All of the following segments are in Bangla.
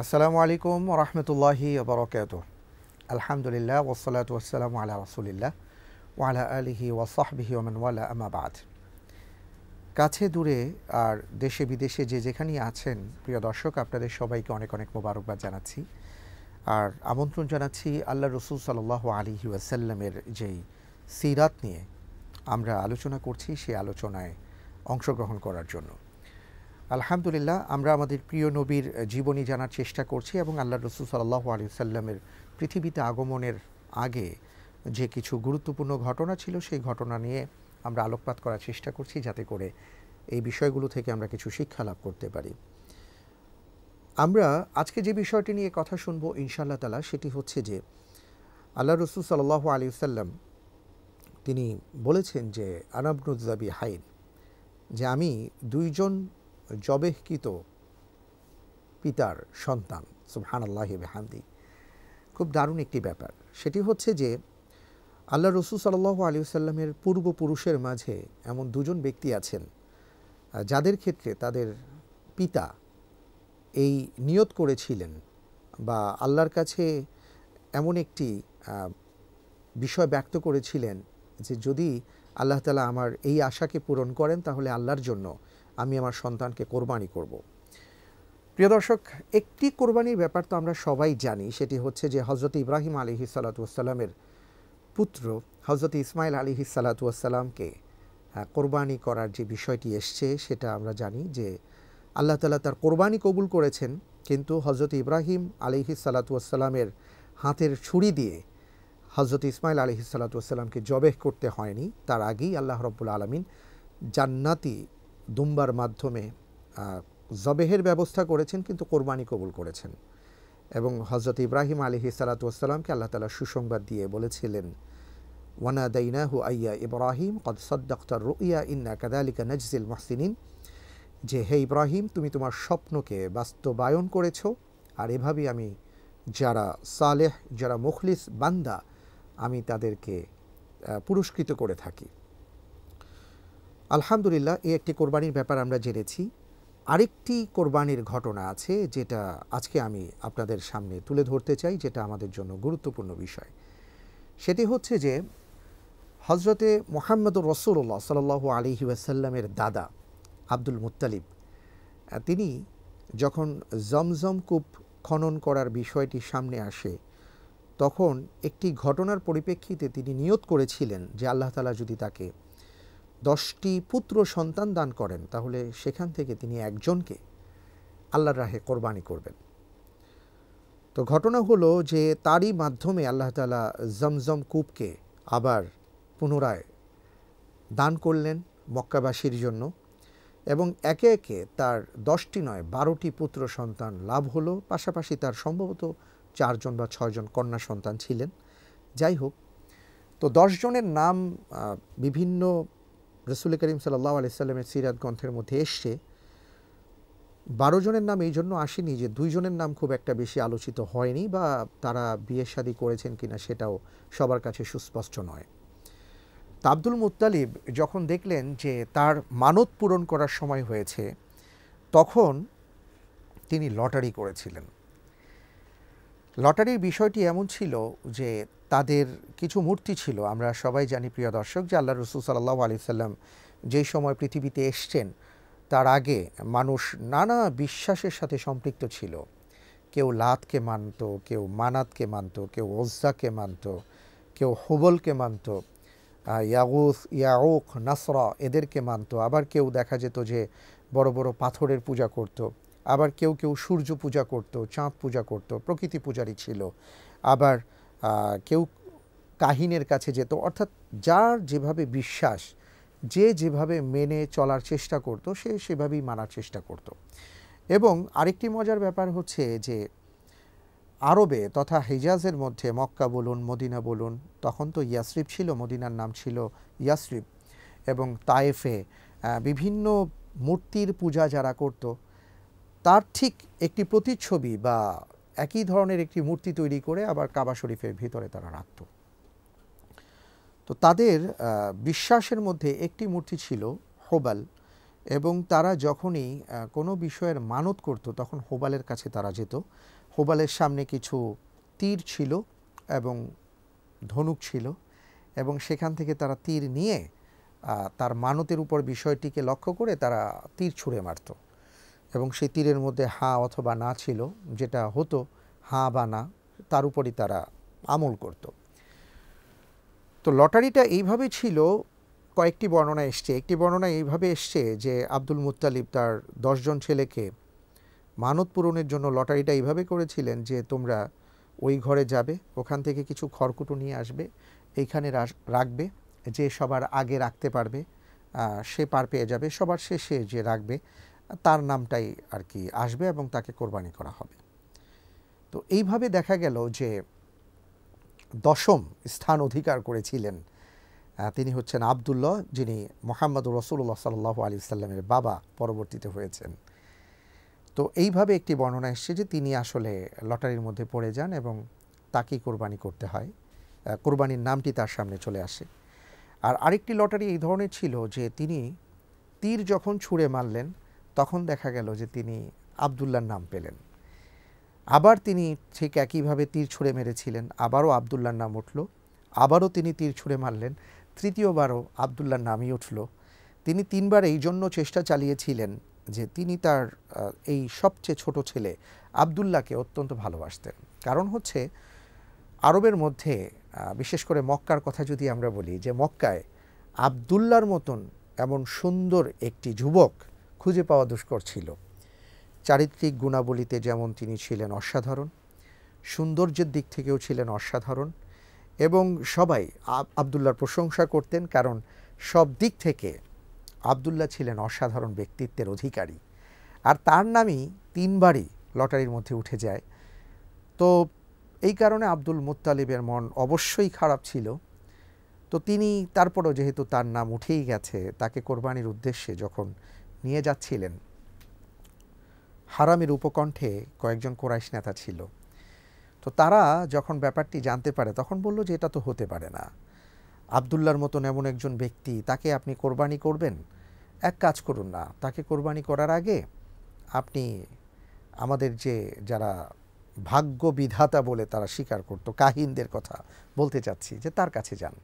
আসসালামু আলাইকুম রহমতুল্লাহি বরকাত আলহামদুলিল্লাহ ওসলাত ওসালাম আলা রসুলিল্লাহ ওয়ালা আলিহি ওয়াসাহবিহি ওমানওয়ালা আমাবাদ কাছে দূরে আর দেশে বিদেশে যে যেখানেই আছেন প্রিয় দর্শক আপনাদের সবাইকে অনেক অনেক মোবারকবাদ জানাচ্ছি আর আমন্ত্রণ জানাচ্ছি আল্লাহ রসুল সাল্লাহ আলিহি ওয়াসাল্লামের যেই সিরাত নিয়ে আমরা আলোচনা করছি সেই আলোচনায় অংশগ্রহণ করার জন্য আলহামদুলিল্লাহ আমরা আমাদের প্রিয় নবীর জীবনী জানার চেষ্টা করছি এবং আল্লাহ রসুল সাল্লাহ আলী সাল্লামের পৃথিবীতে আগমনের আগে যে কিছু গুরুত্বপূর্ণ ঘটনা ছিল সেই ঘটনা নিয়ে আমরা আলোকপাত করার চেষ্টা করছি যাতে করে এই বিষয়গুলো থেকে আমরা কিছু শিক্ষা লাভ করতে পারি আমরা আজকে যে বিষয়টি নিয়ে কথা শুনবো ইনশাআল্লাহ তালা সেটি হচ্ছে যে আল্লাহ রসুল সাল্লাহ আলী সাল্লাম তিনি বলেছেন যে আনাবনুজাবি হাইন যে আমি দুইজন জবেহকৃত পিতার সন্তান সুহান আল্লাহ বেহান্দি খুব দারুণ একটি ব্যাপার সেটি হচ্ছে যে আল্লাহ রসুল সাল্লাহ আলী সাল্লামের পূর্বপুরুষের মাঝে এমন দুজন ব্যক্তি আছেন যাদের ক্ষেত্রে তাদের পিতা এই নিয়ত করেছিলেন বা আল্লাহর কাছে এমন একটি বিষয় ব্যক্ত করেছিলেন যে যদি আল্লাহ তালা আমার এই আশাকে পূরণ করেন তাহলে আল্লাহর জন্য আমি আমার সন্তানকে কোরবানি করব। প্রিয় দর্শক একটি কোরবানির ব্যাপার তো আমরা সবাই জানি সেটি হচ্ছে যে হজরত ইব্রাহিম আলী হিসালাতুয়াসাল্লামের পুত্র হজরত ইসমাইল আলী হিসালাতুয়াসাল্লামকে হ্যাঁ, কোরবানি করার যে বিষয়টি এসছে সেটা আমরা জানি যে আল্লাহ তালা তার কোরবানি কবুল করেছেন কিন্তু হজরত ইব্রাহিম আলিহি সালাতুয়াসাল্লামের হাতের ছুরি দিয়ে হজরত ইসমাইল আলিহি সালাতুয়াসাল্লামকে জবেহ করতে হয়নি তার আগেই আল্লাহ রব্বুল আলমিন জান্নাতি দুম্বার মাধ্যমে জবেহের ব্যবস্থা করেছেন কিন্তু কোরবানি কবুল করেছেন এবং হজরত ইব্রাহিম আলী সালাতামকে আল্লাহ তালা সুসংবাদ দিয়ে বলেছিলেন ওয়ানা হু আইয়া ইব্রাহিম কদ সদ্দাক্তার রুইয়া ইন্না কাদালিকা নজিল মহসিনিন যে হে ইব্রাহিম তুমি তোমার স্বপ্নকে বাস্তবায়ন করেছ আর এভাবেই আমি যারা সালেহ যারা মুখলিস বান্দা আমি তাদেরকে পুরস্কৃত করে থাকি আলহামদুলিল্লাহ এই একটি কোরবানির ব্যাপার আমরা জেনেছি আরেকটি কোরবানির ঘটনা আছে যেটা আজকে আমি আপনাদের সামনে তুলে ধরতে চাই যেটা আমাদের জন্য গুরুত্বপূর্ণ বিষয় সেটি হচ্ছে যে হজরতে মোহাম্মদুর রসুল্লাহ সাল আলী ওয়াসাল্লামের দাদা আব্দুল মুতালিব তিনি যখন জমজম কূপ খনন করার বিষয়টি সামনে আসে তখন একটি ঘটনার পরিপ্রেক্ষিতে তিনি নিয়ত করেছিলেন যে আল্লাহ তালা যদি তাকে দশটি পুত্র সন্তান দান করেন তাহলে সেখান থেকে তিনি একজনকে আল্লাহর রাহে কোরবানি করবেন তো ঘটনা হলো যে তারই মাধ্যমে আল্লাহ তালা জমজম কূপকে আবার পুনরায় দান করলেন মক্কাবাসীর জন্য এবং একে একে তার দশটি নয় বারোটি পুত্র সন্তান লাভ হলো পাশাপাশি তার সম্ভবত চারজন বা ছয়জন কন্যা সন্তান ছিলেন যাই হোক তো দশজনের নাম বিভিন্ন রসুল করিম সাল্লাহ আলাইসাল্লামের সিরাত গ্রন্থের মধ্যে এসছে বারো জনের নাম এই জন্য আসেনি যে দুইজনের নাম খুব একটা বেশি আলোচিত হয়নি বা তারা বিয়ে শাদী করেছেন কিনা সেটাও সবার কাছে সুস্পষ্ট নয় তাব্দুল আব্দুল মুতালিব যখন দেখলেন যে তার মানত পূরণ করার সময় হয়েছে তখন তিনি লটারি করেছিলেন লটারির বিষয়টি এমন ছিল যে তাদের কিছু মূর্তি ছিল আমরা সবাই জানি প্রিয় দর্শক যে আল্লাহ রসুল সাল্লাহ আলি সাল্লাম যেই সময় পৃথিবীতে এসছেন তার আগে মানুষ নানা বিশ্বাসের সাথে সম্পৃক্ত ছিল কেউ লাতকে মানত কেউ মানাতকে মানত কেউ ওজ্জাকে মানত কেউ হোবলকে মানত ইয়াগুস ইয়াউক নাসর এদেরকে মানত আবার কেউ দেখা যেত যে বড় বড় পাথরের পূজা করত আবার কেউ কেউ সূর্য পূজা করত চাঁদ পূজা করত প্রকৃতি পূজারই ছিল আবার কেউ কাহিনের কাছে যেত অর্থাৎ যার যেভাবে বিশ্বাস যে যেভাবে মেনে চলার চেষ্টা করত সে সেভাবেই মানার চেষ্টা করত এবং আরেকটি মজার ব্যাপার হচ্ছে যে আরবে তথা হেজাজের মধ্যে মক্কা বলুন মদিনা বলুন তখন তো ইয়াসরিফ ছিল মদিনার নাম ছিল ইয়াসরিফ এবং তায়েফে বিভিন্ন মূর্তির পূজা যারা করত তার ঠিক একটি প্রতিচ্ছবি বা একই ধরনের একটি মূর্তি তৈরি করে আবার কাবা শরীফের ভিতরে তারা রাখত তো তাদের বিশ্বাসের মধ্যে একটি মূর্তি ছিল হোবাল এবং তারা যখনই কোনো বিষয়ের মানত করত তখন হোবালের কাছে তারা যেত হোবালের সামনে কিছু তীর ছিল এবং ধনুক ছিল এবং সেখান থেকে তারা তীর নিয়ে তার মানতের উপর বিষয়টিকে লক্ষ্য করে তারা তীর ছুঁড়ে মারত এবং সেই তীরের মধ্যে হা অথবা না ছিল যেটা হতো হা বা না তার উপরই তারা আমল করত তো লটারিটা এইভাবে ছিল কয়েকটি বর্ণনা এসছে একটি বর্ণনা এইভাবে এসছে যে আব্দুল মুতালিব তার দশজন ছেলেকে মানত পূরণের জন্য লটারিটা এইভাবে করেছিলেন যে তোমরা ওই ঘরে যাবে ওখান থেকে কিছু খড়কুটো নিয়ে আসবে এইখানে রাখবে যে সবার আগে রাখতে পারবে সে পার পেয়ে যাবে সবার শেষে যে রাখবে তার নামটাই আর কি আসবে এবং তাকে কোরবানি করা হবে তো এইভাবে দেখা গেল যে দশম স্থান অধিকার করেছিলেন তিনি হচ্ছেন আবদুল্লাহ যিনি মোহাম্মদ রসুল্লাহ সাল আলী সাল্লামের বাবা পরবর্তীতে হয়েছেন তো এইভাবে একটি বর্ণনা এসছে যে তিনি আসলে লটারির মধ্যে পড়ে যান এবং তাকেই কোরবানি করতে হয় কোরবানির নামটি তার সামনে চলে আসে আর আরেকটি লটারি এই ধরনের ছিল যে তিনি তীর যখন ছুঁড়ে মারলেন তখন দেখা গেল যে তিনি আবদুল্লার নাম পেলেন আবার তিনি ঠিক একইভাবে তীর ছুঁড়ে মেরেছিলেন আবারও আবদুল্লার নাম উঠল আবারও তিনি তীর ছুঁড়ে মারলেন তৃতীয়বারও আবদুল্লার নামই উঠল তিনি তিনবার এই জন্য চেষ্টা চালিয়েছিলেন যে তিনি তার এই সবচেয়ে ছোট ছেলে আবদুল্লাহকে অত্যন্ত ভালোবাসতেন কারণ হচ্ছে আরবের মধ্যে বিশেষ করে মক্কার কথা যদি আমরা বলি যে মক্কায় আবদুল্লার মতন এমন সুন্দর একটি যুবক খুঁজে পাওয়া দুষ্কর ছিল চারিত্রিক গুণাবলীতে যেমন তিনি ছিলেন অসাধারণ সৌন্দর্যের দিক থেকেও ছিলেন অসাধারণ এবং সবাই আবদুল্লার প্রশংসা করতেন কারণ সব দিক থেকে আবদুল্লাহ ছিলেন অসাধারণ ব্যক্তিত্বের অধিকারী আর তার নামই তিনবারই লটারির মধ্যে উঠে যায় তো এই কারণে আব্দুল মুত্তালিবের মন অবশ্যই খারাপ ছিল তো তিনি তারপরও যেহেতু তার নাম উঠেই গেছে তাকে কোরবানির উদ্দেশ্যে যখন নিয়ে যাচ্ছিলেন হারামের উপকণ্ঠে কয়েকজন কোরাইশ নেতা ছিল তো তারা যখন ব্যাপারটি জানতে পারে তখন বলল যে এটা তো হতে পারে না আবদুল্লার মতন এমন একজন ব্যক্তি তাকে আপনি কোরবানি করবেন এক কাজ করুন না তাকে কোরবানি করার আগে আপনি আমাদের যে যারা ভাগ্য বিধাতা বলে তারা স্বীকার করত কাহিনদের কথা বলতে চাচ্ছি যে তার কাছে যান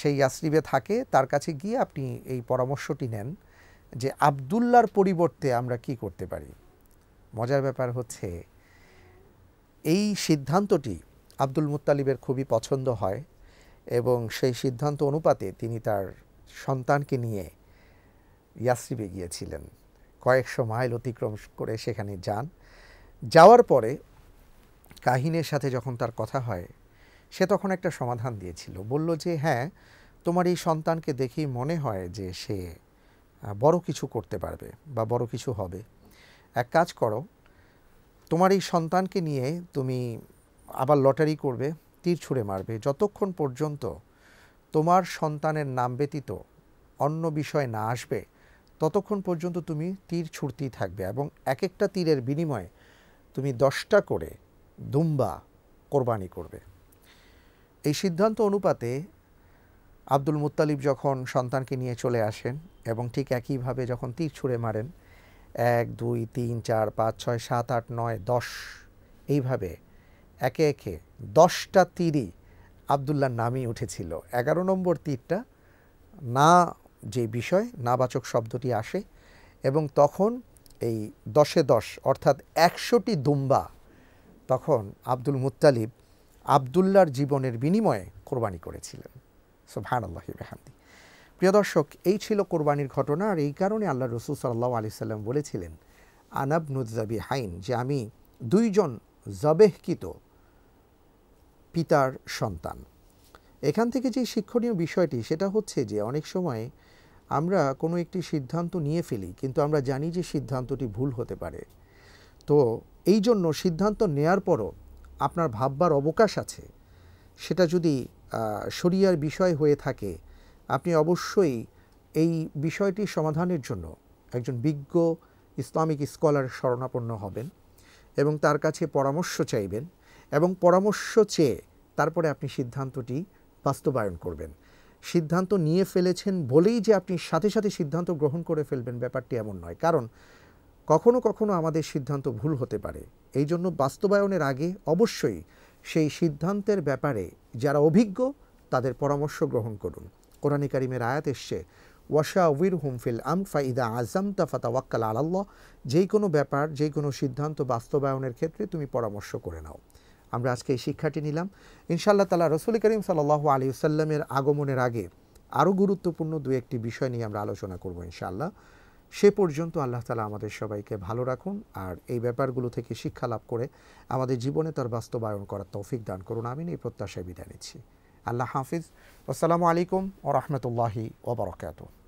সেই আশ্রিবে থাকে তার কাছে গিয়ে আপনি এই পরামর্শটি নেন যে আবদুল্লার পরিবর্তে আমরা কি করতে পারি মজার ব্যাপার হচ্ছে এই সিদ্ধান্তটি আব্দুল মুতালিবের খুবই পছন্দ হয় এবং সেই সিদ্ধান্ত অনুপাতে তিনি তার সন্তানকে নিয়ে ইয়াসরিবে গিয়েছিলেন কয়েকশো মাইল অতিক্রম করে সেখানে যান যাওয়ার পরে কাহিনের সাথে যখন তার কথা হয় সে তখন একটা সমাধান দিয়েছিল বলল যে হ্যাঁ তোমার এই সন্তানকে দেখেই মনে হয় যে সে বড় কিছু করতে পারবে বা বড় কিছু হবে এক কাজ করো তোমার এই সন্তানকে নিয়ে তুমি আবার লটারি করবে তীর ছুঁড়ে মারবে যতক্ষণ পর্যন্ত তোমার সন্তানের নাম ব্যতীত অন্য বিষয় না আসবে ততক্ষণ পর্যন্ত তুমি তীর ছুঁড়তেই থাকবে এবং এক একটা তীরের বিনিময়ে তুমি দশটা করে দুম্বা কোরবানি করবে এই সিদ্ধান্ত অনুপাতে আব্দুল মুতালিব যখন সন্তানকে নিয়ে চলে আসেন এবং ঠিক একইভাবে যখন তীর ছুঁড়ে মারেন এক দুই তিন চার পাঁচ ছয় সাত আট নয় দশ এইভাবে একে একে দশটা তীরই আবদুল্লার নামই উঠেছিল এগারো নম্বর তীরটা না যে বিষয় নাবাচক শব্দটি আসে এবং তখন এই দশে দশ অর্থাৎ একশোটি দুম্বা তখন আব্দুল মুতালিব আবদুল্লার জীবনের বিনিময়ে কোরবানি করেছিলেন সোভান আল্লাহি প্রিয় দর্শক এই ছিল কোরবানির ঘটনা আর এই কারণে আল্লাহ রসুল সাল্লাহ আলি সাল্লাম বলেছিলেন আনাব নুজাবি হাইন যে আমি দুইজন জবেহকিত পিতার সন্তান এখান থেকে যে শিক্ষণীয় বিষয়টি সেটা হচ্ছে যে অনেক সময় আমরা কোনো একটি সিদ্ধান্ত নিয়ে ফেলি কিন্তু আমরা জানি যে সিদ্ধান্তটি ভুল হতে পারে তো এই জন্য সিদ্ধান্ত নেয়ার পরও আপনার ভাববার অবকাশ আছে সেটা যদি শরিয়ার বিষয় হয়ে থাকে আপনি অবশ্যই এই বিষয়টি সমাধানের জন্য একজন বিজ্ঞ ইসলামিক স্কলার শরণাপন্ন হবেন এবং তার কাছে পরামর্শ চাইবেন এবং পরামর্শ চেয়ে তারপরে আপনি সিদ্ধান্তটি বাস্তবায়ন করবেন সিদ্ধান্ত নিয়ে ফেলেছেন বলেই যে আপনি সাথে সাথে সিদ্ধান্ত গ্রহণ করে ফেলবেন ব্যাপারটি এমন নয় কারণ কখনো কখনো আমাদের সিদ্ধান্ত ভুল হতে পারে এই জন্য বাস্তবায়নের আগে অবশ্যই সেই সিদ্ধান্তের ব্যাপারে যারা অভিজ্ঞ তাদের পরামর্শ গ্রহণ করুন কোরআন কারিমের আয়াত এসছে ওয়াশা উইর হুমফিল আম ফাইদা আজম তাফাতা ওয়াক্কাল আলাল্লাহ যেই কোনো ব্যাপার যে কোনো সিদ্ধান্ত বাস্তবায়নের ক্ষেত্রে তুমি পরামর্শ করে নাও আমরা আজকে এই শিক্ষাটি নিলাম ইনশাআল্লাহ তালা রসুল করিম সাল্লাহ আলী সাল্লামের আগমনের আগে আরও গুরুত্বপূর্ণ দু একটি বিষয় নিয়ে আমরা আলোচনা করব ইনশাআল্লাহ সে পর্যন্ত আল্লাহ তালা আমাদের সবাইকে ভালো রাখুন আর এই ব্যাপারগুলো থেকে শিক্ষা লাভ করে আমাদের জীবনে তার বাস্তবায়ন করার তৌফিক দান করুন আমি এই প্রত্যাশায় বিদায় নিচ্ছি আল্লাহ হাফিজ আসসালামু আলাইকুম ও রহমতুল্লাহি ওবরকাত